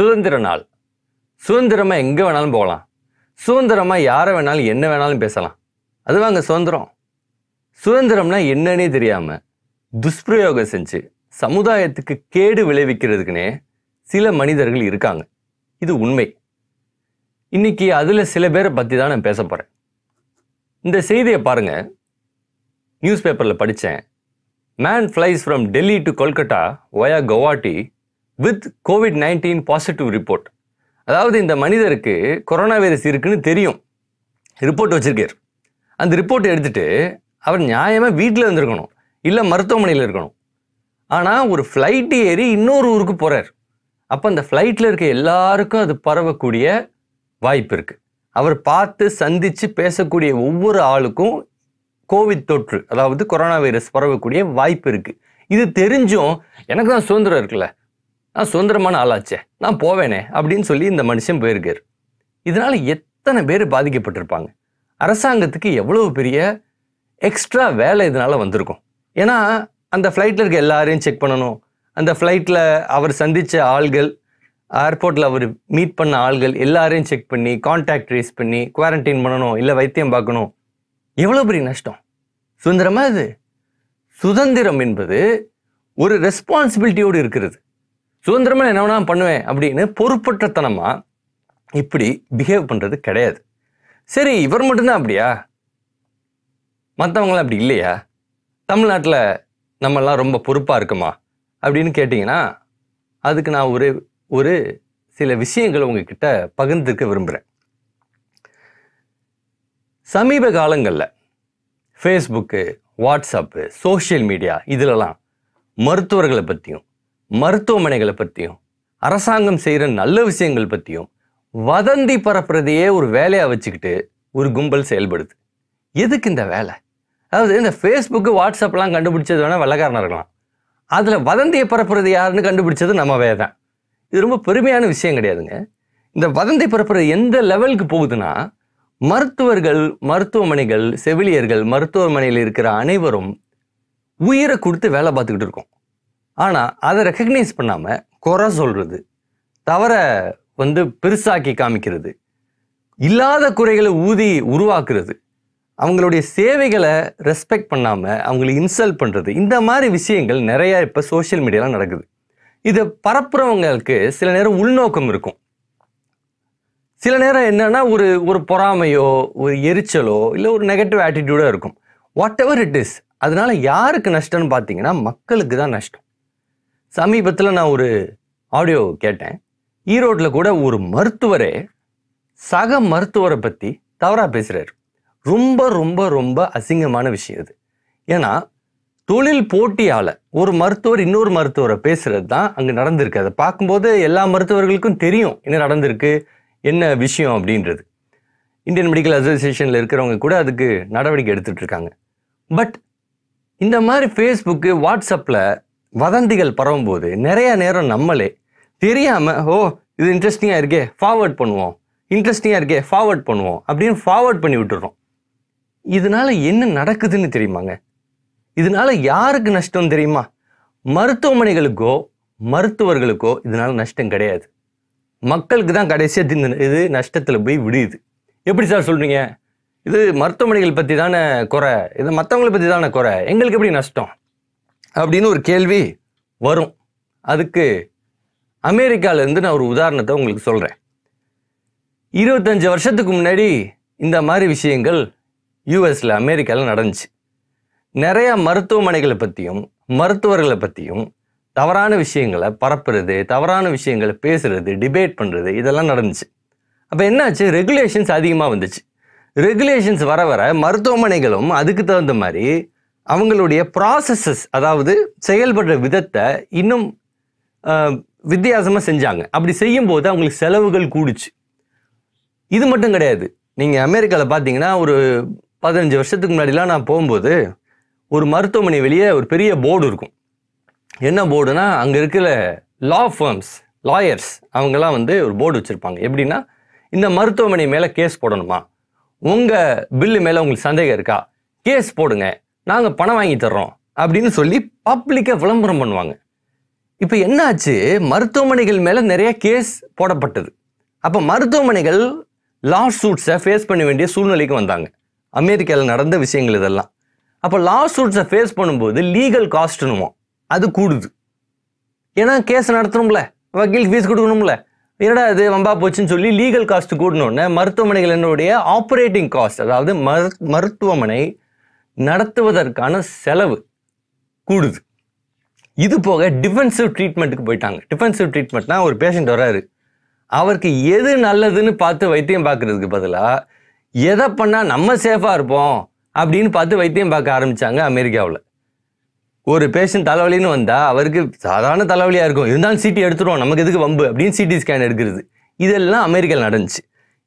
சுதந்திர நாள் சுதந்திரமாக எங்கே வேணாலும் போகலாம் சுதந்திரமாக யாரை வேணாலும் என்ன வேணாலும் பேசலாம் அதுவாங்க சுதந்திரம் சுதந்திரம்னா என்னன்னே தெரியாமல் துஷ்பிரயோகம் செஞ்சு சமுதாயத்துக்கு கேடு விளைவிக்கிறதுக்குன்னே சில மனிதர்கள் இருக்காங்க இது உண்மை இன்னைக்கு அதில் சில பேரை பற்றி தான் நான் பேச போகிறேன் இந்த செய்தியை பாருங்கள் நியூஸ் பேப்பரில் படித்தேன் man flies from Delhi to Kolkata via Guwahati with covid nineteen positive report அதாவது இந்த மனிதருக்கு கொரோனா வைரஸ் இருக்குன்னு தெரியும் ரிப்போர்ட் வச்சுருக்கார் அந்த ரிப்போர்ட் எடுத்துகிட்டு அவர் நியாயமாக வீட்டில் இருந்திருக்கணும் இல்லை மருத்துவமனையில் இருக்கணும் ஆனால் ஒரு ஃப்ளைட் ஏறி இன்னொரு ஊருக்கு போகிறார் அப்போ அந்த ஃப்ளைட்டில் இருக்க எல்லாருக்கும் அது பரவக்கூடிய வாய்ப்பு இருக்குது அவர் பார்த்து சந்தித்து பேசக்கூடிய ஒவ்வொரு ஆளுக்கும் கோவிட் தொற்று அதாவது கொரோனா வைரஸ் பரவக்கூடிய வாய்ப்பு இருக்குது இது தெரிஞ்சும் எனக்கு தான் சுதந்திரம் இருக்குல்ல நான் சுதந்திரமான ஆளாச்சே நான் போவேனே அப்படின்னு சொல்லி இந்த மனுஷன் போயிருக்கார் இதனால் எத்தனை பேர் பாதிக்கப்பட்டிருப்பாங்க அரசாங்கத்துக்கு எவ்வளோ பெரிய எக்ஸ்ட்ரா வேலை இதனால் வந்திருக்கும் ஏன்னா அந்த ஃப்ளைட்டில் இருக்க எல்லாரையும் செக் பண்ணணும் அந்த ஃப்ளைட்டில் அவர் சந்தித்த ஆள்கள் ஏர்போர்ட்டில் அவர் மீட் பண்ண ஆள்கள் எல்லாரையும் செக் பண்ணி கான்டாக்ட் ட்ரேஸ் பண்ணி குவாரண்டைன் பண்ணணும் இல்லை வைத்தியம் பார்க்கணும் எவ்வளோ பெரிய நஷ்டம் சுதந்திரமா இது சுதந்திரம் என்பது ஒரு ரெஸ்பான்சிபிலிட்டியோடு இருக்கிறது சுதந்திரமாக என்ன வேணாலும் பண்ணுவேன் அப்படின்னு பொறுப்பற்றத்தனமாக இப்படி பிஹேவ் பண்ணுறது கிடையாது சரி இவர் மட்டும்தான் அப்படியா மற்றவங்களாம் அப்படி இல்லையா தமிழ்நாட்டில் நம்மெல்லாம் ரொம்ப பொறுப்பாக இருக்குமா அப்படின்னு கேட்டிங்கன்னா அதுக்கு நான் ஒரு ஒரு சில விஷயங்கள் உங்ககிட்ட பகிர்ந்துக்க விரும்புகிறேன் சமீப காலங்களில் ஃபேஸ்புக்கு வாட்ஸ்அப்பு சோஷியல் மீடியா இதிலலாம் மருத்துவர்களை பற்றியும் மருத்துவமனைகளை பற்றியும் அரசாங்கம் செய்கிற நல்ல விஷயங்கள் பற்றியும் வதந்தி பரப்புறதையே ஒரு வேலையாக வச்சுக்கிட்டு ஒரு கும்பல் செயல்படுது எதுக்கு இந்த வேலை அதாவது இந்த ஃபேஸ்புக்கு வாட்ஸ்அப்லாம் கண்டுபிடிச்சது வேணால் வெள்ளக்காரனாக இருக்கலாம் அதில் வதந்தியை பரப்புறது யாருன்னு கண்டுபிடிச்சது நம்ம வேதான் இது ரொம்ப பெருமையான விஷயம் கிடையாதுங்க இந்த வதந்தி பரப்புறது எந்த லெவலுக்கு போகுதுன்னா மருத்துவர்கள் மருத்துவமனைகள் செவிலியர்கள் மருத்துவமனையில் இருக்கிற அனைவரும் உயிரை கொடுத்து வேலை பார்த்துக்கிட்டு இருக்கோம் ஆனால் அதை ரெக்கக்னைஸ் பண்ணாமல் குறை சொல்கிறது தவறை வந்து பெருசாக்கி காமிக்கிறது இல்லாத குறைகளை ஊதி உருவாக்குறது அவங்களுடைய சேவைகளை ரெஸ்பெக்ட் பண்ணாமல் அவங்களை இன்சல்ட் பண்ணுறது இந்த மாதிரி விஷயங்கள் நிறையா இப்போ சோஷியல் மீடியாவில் நடக்குது இதை பரப்புறவங்களுக்கு சில நேரம் உள்நோக்கம் இருக்கும் சில நேரம் என்னென்னா ஒரு ஒரு பொறாமையோ ஒரு எரிச்சலோ இல்லை ஒரு நெகட்டிவ் ஆட்டிடியூடோ இருக்கும் வாட் எவர் இட் இஸ் அதனால் யாருக்கு நஷ்டம்னு பார்த்தீங்கன்னா மக்களுக்கு தான் நஷ்டம் சமீபத்தில் நான் ஒரு ஆடியோ கேட்டேன் ஈரோட்டில் கூட ஒரு மருத்துவரே சக மருத்துவரை பற்றி தவறாக பேசுகிறார் ரொம்ப ரொம்ப ரொம்ப அசிங்கமான விஷயம் இது ஏன்னா தொழில் போட்டியால் ஒரு மருத்துவர் இன்னொரு மருத்துவரை பேசுகிறது தான் அங்கே நடந்திருக்கு அதை பார்க்கும்போது எல்லா மருத்துவர்களுக்கும் தெரியும் என்ன நடந்திருக்கு என்ன விஷயம் அப்படின்றது இந்தியன் மெடிக்கல் அசோசியேஷனில் இருக்கிறவங்க கூட அதுக்கு நடவடிக்கை எடுத்துகிட்டு இருக்காங்க பட் இந்த மாதிரி ஃபேஸ்புக்கு வாட்ஸ்அப்பில் வதந்திகள் பரவும்போது நிறைய நேரம் நம்மளே தெரியாமல் ஓ இது இன்ட்ரெஸ்டிங்காக இருக்கே ஃபார்வர்ட் பண்ணுவோம் இன்ட்ரெஸ்டிங்காக இருக்கே ஃபார்வர்ட் பண்ணுவோம் அப்படின்னு ஃபார்வர்ட் பண்ணி விட்டுறோம் இதனால என்ன நடக்குதுன்னு தெரியுமாங்க இதனால யாருக்கு நஷ்டம் தெரியுமா மருத்துவமனைகளுக்கோ மருத்துவர்களுக்கோ இதனால நஷ்டம் கிடையாது மக்களுக்கு தான் கடைசியாக இது நஷ்டத்தில் போய் விடுது எப்படி சார் சொல்கிறீங்க இது மருத்துவமனைகள் பற்றி தானே குறை இது மற்றவங்களை பற்றி தானே குறை எங்களுக்கு எப்படி நஷ்டம் அப்படின்னு ஒரு கேள்வி வரும் அதுக்கு அமெரிக்காவிலேருந்து நான் ஒரு உதாரணத்தை உங்களுக்கு சொல்கிறேன் இருபத்தஞ்சி வருஷத்துக்கு முன்னாடி இந்த மாதிரி விஷயங்கள் யூஎஸில் அமெரிக்காவில் நடந்துச்சு நிறையா மருத்துவமனைகளை பற்றியும் மருத்துவர்களை பற்றியும் தவறான விஷயங்களை பரப்புறது தவறான விஷயங்களை பேசுறது டிபேட் பண்ணுறது இதெல்லாம் நடந்துச்சு அப்போ என்னாச்சு ரெகுலேஷன்ஸ் அதிகமாக வந்துச்சு ரெகுலேஷன்ஸ் வர வர மருத்துவமனைகளும் அதுக்கு தகுந்த மாதிரி அவங்களுடைய ப்ராசஸஸ் அதாவது செயல்படுற விதத்தை இன்னும் வித்தியாசமாக செஞ்சாங்க அப்படி செய்யும்போது அவங்களுக்கு செலவுகள் கூடுச்சு இது மட்டும் கிடையாது நீங்கள் அமெரிக்காவில் பார்த்தீங்கன்னா ஒரு பதினஞ்சு வருஷத்துக்கு முன்னாடிலாம் நான் போகும்போது ஒரு மருத்துவமனை வெளியே ஒரு பெரிய போர்டு இருக்கும் என்ன போர்டுனா அங்கே இருக்கிற லா ஃபேர்ம்ஸ் லாயர்ஸ் அவங்கெல்லாம் வந்து ஒரு போர்டு வச்சுருப்பாங்க எப்படின்னா இந்த மருத்துவமனை மேலே கேஸ் போடணுமா உங்கள் பில்லு மேலே உங்களுக்கு சந்தேகம் இருக்கா கேஸ் போடுங்க நாங்கள் பணம் வாங்கி தர்றோம் அப்படின்னு சொல்லி பப்ளிக்கை விளம்பரம் பண்ணுவாங்க இப்போ என்னாச்சு மருத்துவமனைகள் மேலே நிறைய கேஸ் போடப்பட்டது அப்போ மருத்துவமனைகள் லா சூட்ஸை ஃபேஸ் பண்ண வேண்டிய சூழ்நிலைக்கு வந்தாங்க அமெரிக்காவில் நடந்த விஷயங்கள் இதெல்லாம் அப்போ லா சூட்ஸை ஃபேஸ் பண்ணும்போது லீகல் காஸ்ட்னுமோ அது கூடுது ஏன்னா கேஸ் நடத்தணும்ல வக்கீல் ஃபீஸ் கொடுக்கணும்ல என்னடா அது வம்பா போச்சுன்னு சொல்லி லீகல் காஸ்ட் கூடணுன்னு மருத்துவமனைகளினுடைய ஆப்ரேட்டிங் காஸ்ட் அதாவது மரு மருத்துவமனை நடத்துவதற்கான செலவு கூடுது இது போக டிஃபென்சிவ் ட்ரீட்மெண்ட்டுக்கு போயிட்டாங்க டிஃபென்சிவ் ட்ரீட்மெண்ட்னா ஒரு பேஷண்ட் வராரு அவருக்கு எது நல்லதுன்னு பார்த்து வைத்தியம் பார்க்குறதுக்கு பதிலாக எதை பண்ணால் நம்ம சேஃபாக இருப்போம் அப்படின்னு பார்த்து வைத்தியம் பார்க்க ஆரம்பித்தாங்க அமெரிக்காவில் ஒரு பேஷண்ட் தலைவலின்னு வந்தால் அவருக்கு சாதாரண தலைவலியாக இருக்கும் இருந்தாலும் சிடி எடுத்துருவோம் நமக்கு எதுக்கு வம்பு அப்படின்னு சிடி ஸ்கேன் எடுக்கிறது இதெல்லாம் அமெரிக்காவில் நடந்துச்சு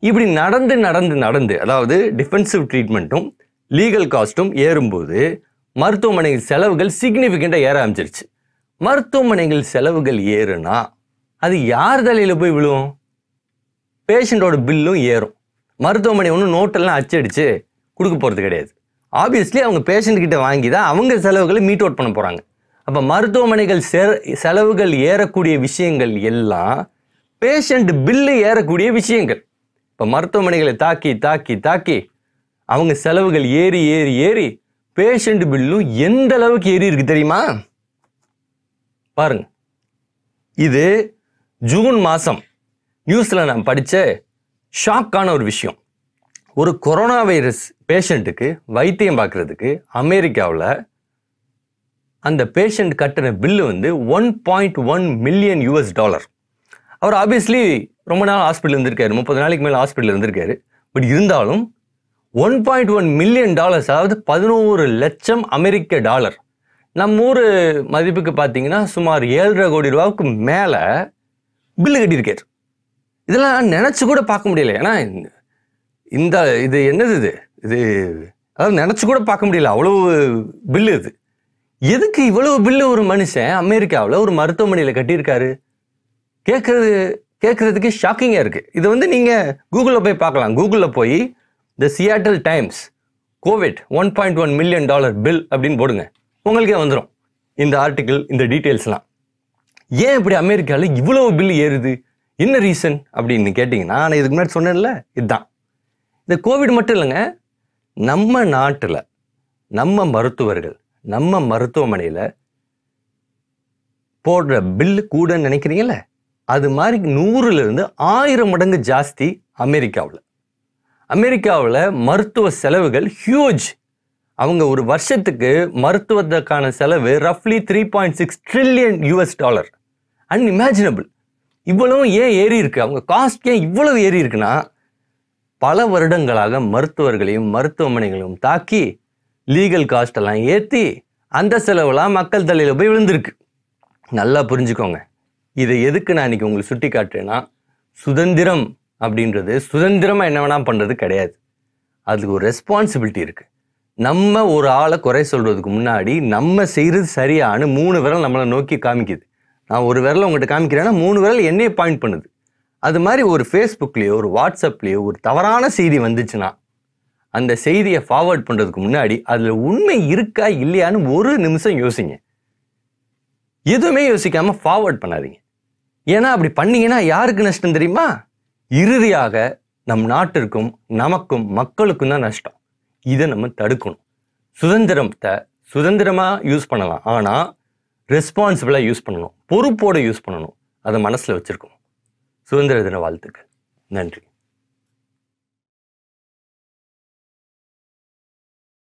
இப்படி நடந்து நடந்து நடந்து அதாவது டிஃபென்சிவ் ட்ரீட்மெண்ட்டும் லீகல் காஸ்ட்டும் ஏறும்போது மருத்துவமனை செலவுகள் சிக்னிஃபிகண்ட்டாக ஏற ஆரம்பிச்சிருச்சு மருத்துவமனைகள் செலவுகள் ஏறுனா அது யார் தலையில் போய் விழுவும் பேஷண்ட்டோட பில்லும் ஏறும் மருத்துவமனை ஒன்றும் நோட்டெல்லாம் அச்சடித்து கொடுக்க போகிறது கிடையாது ஆப்வியஸ்லி அவங்க பேஷண்ட்கிட்ட வாங்கி தான் அவங்க செலவுகளை மீட் அவுட் பண்ண போகிறாங்க அப்போ மருத்துவமனைகள் செலவுகள் ஏறக்கூடிய விஷயங்கள் எல்லாம் பேஷண்ட் பில்லு ஏறக்கூடிய விஷயங்கள் இப்போ மருத்துவமனைகளை தாக்கி தாக்கி தாக்கி அவங்க செலவுகள் ஏறி ஏறி ஏறி பேஷண்ட் பில்லும் எந்த அளவுக்கு ஏறி இருக்கு தெரியுமா பாருங்க இது ஜூன் மாதம் நியூஸில் நான் படித்த ஷாக்கான ஒரு விஷயம் ஒரு கொரோனா வைரஸ் பேஷண்ட்டுக்கு வைத்தியம் பார்க்குறதுக்கு அமெரிக்காவில் அந்த பேஷண்ட் கட்டின பில்லு வந்து one point one million US dollar அவர் ஆப்வியஸ்லி ரொம்ப நாள் ஹாஸ்பிட்டல் இருந்திருக்காரு முப்பது நாளைக்கு மேலே ஹாஸ்பிட்டல் இருந்திருக்காரு பட் இருந்தாலும் one point one million dollars அதாவது பதினோரு லட்சம் அமெரிக்க டாலர் நம்ம ஊர் மதிப்புக்கு பார்த்தீங்கன்னா சுமார் ஏழரை கோடி ரூபாவுக்கு மேலே பில்லு கட்டியிருக்காரு இதெல்லாம் நினச்சி கூட பார்க்க முடியல ஏன்னா இந்த இது என்னது இது இது அதாவது நினச்சி கூட பார்க்க முடியல அவ்வளோ பில்லு இது எதுக்கு இவ்வளவு பில்லு ஒரு மனுஷன் அமெரிக்காவில் ஒரு மருத்துவமனையில் கட்டியிருக்காரு கேட்குறது கேட்குறதுக்கு ஷாக்கிங்காக இருக்குது இது வந்து நீங்கள் கூகுளில் போய் பார்க்கலாம் கூகுளில் போய் the Seattle Times covid one point one million dollar bill அப்படின்னு போடுங்க உங்களுக்கே வந்துடும் இந்த ஆர்டிக்கிள் இந்த டீட்டெயில்ஸ்லாம் ஏன் இப்படி அமெரிக்காவில் இவ்வளோ பில் ஏறுது என்ன ரீசன் அப்படின்னு கேட்டிங்கன்னா நான் இதுக்கு முன்னாடி சொன்னேன்ல இதுதான் இந்த கோவிட் மட்டும் இல்லைங்க நம்ம நாட்டில் நம்ம மருத்துவர்கள் நம்ம மருத்துவமனையில் போடுற பில்லு கூடன்னு நினைக்கிறீங்களே அது மாதிரி நூறுலேருந்து ஆயிரம் மடங்கு ஜாஸ்தி அமெரிக்காவில் அமெரிக்காவில் மருத்துவ செலவுகள் ஹியூஜ் அவங்க ஒரு வருஷத்துக்கு மருத்துவத்துக்கான செலவு ரஃப்லி three point six trillion US dollar unimaginable இவ்வளவும் ஏன் ஏறி இருக்கு அவங்க காஸ்ட் ஏன் இவ்வளவு ஏறி இருக்குன்னா பல வருடங்களாக மருத்துவர்களையும் மருத்துவமனைகளையும் தாக்கி லீகல் எல்லாம் ஏற்றி அந்த செலவுலாம் மக்கள் தலையில் போய் விழுந்திருக்கு நல்லா புரிஞ்சுக்கோங்க இதை எதுக்கு நான் இன்றைக்கி உங்களுக்கு சுட்டி காட்டுறேன்னா சுதந்திரம் அப்படின்றது சுதந்திரமாக என்ன வேணால் பண்ணுறது கிடையாது அதுக்கு ஒரு ரெஸ்பான்சிபிலிட்டி இருக்குது நம்ம ஒரு ஆளை குறை சொல்கிறதுக்கு முன்னாடி நம்ம செய்கிறது சரியானு மூணு விரல் நம்மளை நோக்கி காமிக்குது நான் ஒரு விரல் உங்கள்கிட்ட காமிக்கிறேன்னா மூணு விரல் என்னையே பாயிண்ட் பண்ணுது அது மாதிரி ஒரு ஃபேஸ்புக்லேயோ ஒரு வாட்ஸ்அப்லேயோ ஒரு தவறான செய்தி வந்துச்சுன்னா அந்த செய்தியை ஃபார்வர்ட் பண்ணுறதுக்கு முன்னாடி அதில் உண்மை இருக்கா இல்லையான்னு ஒரு நிமிஷம் யோசிங்க எதுவுமே யோசிக்காமல் ஃபார்வர்ட் பண்ணாதீங்க ஏன்னா அப்படி பண்ணீங்கன்னா யாருக்கு நஷ்டம் தெரியுமா இறுதியாக நம் நாட்டிற்கும் நமக்கும் மக்களுக்கும் தான் நஷ்டம் இதை நம்ம தடுக்கணும் சுதந்திரத்தை சுதந்திரமாக யூஸ் பண்ணலாம் ஆனால் ரெஸ்பான்சிபிளாக யூஸ் பண்ணணும் பொறுப்போடு யூஸ் பண்ணணும் அதை மனசில் வச்சுருக்கணும் சுதந்திர தின வாழ்த்துக்கள் நன்றி